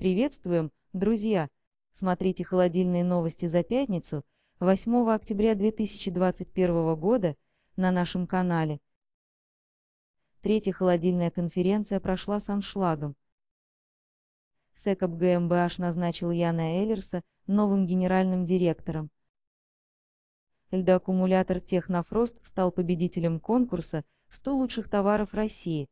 Приветствуем, друзья! Смотрите холодильные новости за пятницу, 8 октября 2021 года, на нашем канале. Третья холодильная конференция прошла с аншлагом. СЭКОП ГМБH эм назначил Яна Эллерса новым генеральным директором. Льдоаккумулятор «Технофрост» стал победителем конкурса «100 лучших товаров России»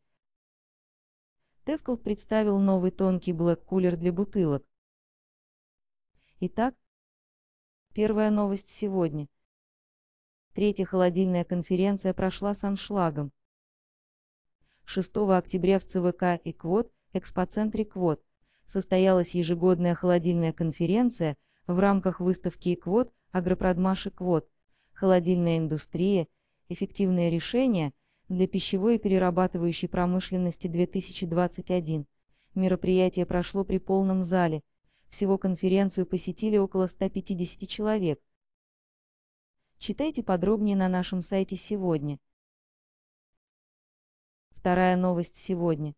Тевкл представил новый тонкий блэк-кулер для бутылок. Итак, первая новость сегодня. Третья холодильная конференция прошла с аншлагом. 6 октября в ЦВК и КВОД, экспоцентре КВОД, состоялась ежегодная холодильная конференция в рамках выставки КВОД, агропродмаши КВОД, холодильная индустрия, эффективные решения – для пищевой и перерабатывающей промышленности 2021. Мероприятие прошло при полном зале. Всего конференцию посетили около 150 человек. Читайте подробнее на нашем сайте сегодня. Вторая новость сегодня.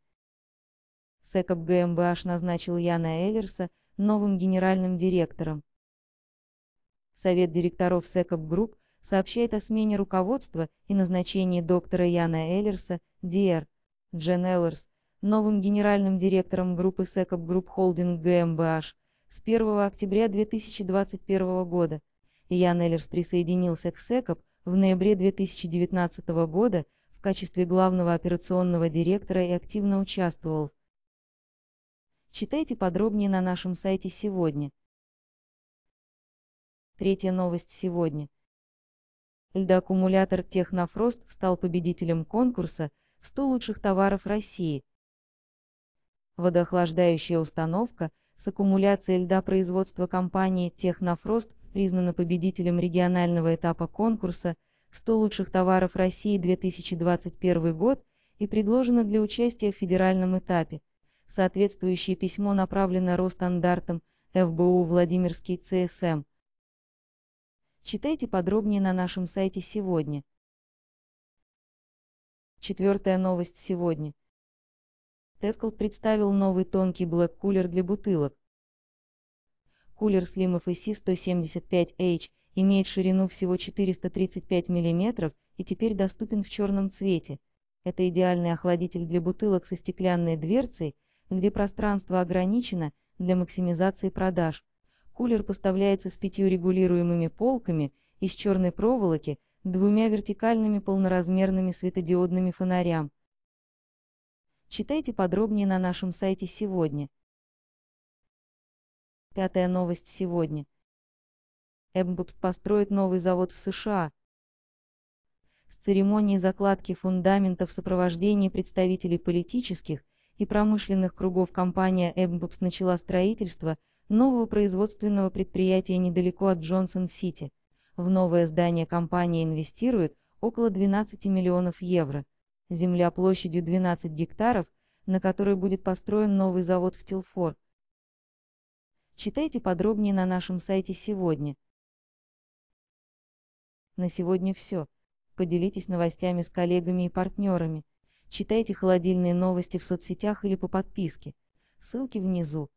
СЭКОП ГМБH назначил Яна Эллерса новым генеральным директором. Совет директоров СЭКОП Групп сообщает о смене руководства и назначении доктора Яна Эллерса, Д.Р. Джен Эллерс, новым генеральным директором группы Секоп Групп Холдинг ГМБХ с 1 октября 2021 года. Ян Эллерс присоединился к Секоп в ноябре 2019 года в качестве главного операционного директора и активно участвовал Читайте подробнее на нашем сайте сегодня. Третья новость сегодня. Льдоаккумулятор «Технофрост» стал победителем конкурса «100 лучших товаров России». Водоохлаждающая установка с аккумуляцией льда производства компании «Технофрост» признана победителем регионального этапа конкурса «100 лучших товаров России 2021 год» и предложена для участия в федеральном этапе. Соответствующее письмо направлено Росстандартом, ФБУ Владимирский ЦСМ. Читайте подробнее на нашем сайте сегодня. Четвертая новость сегодня. Тевкл представил новый тонкий Black кулер для бутылок. Кулер Slim FSC 175H имеет ширину всего 435 мм и теперь доступен в черном цвете. Это идеальный охладитель для бутылок со стеклянной дверцей, где пространство ограничено для максимизации продаж. Кулер поставляется с пятью регулируемыми полками из черной проволоки, двумя вертикальными полноразмерными светодиодными фонарям. Читайте подробнее на нашем сайте сегодня. Пятая новость сегодня. Эббут построит новый завод в США. С церемонией закладки фундамента в сопровождении представителей политических и промышленных кругов компания Эббупс начала строительство – нового производственного предприятия недалеко от Джонсон-Сити. В новое здание компания инвестирует около 12 миллионов евро. Земля площадью 12 гектаров, на которой будет построен новый завод в Тилфор. Читайте подробнее на нашем сайте сегодня. На сегодня все. Поделитесь новостями с коллегами и партнерами. Читайте холодильные новости в соцсетях или по подписке. Ссылки внизу.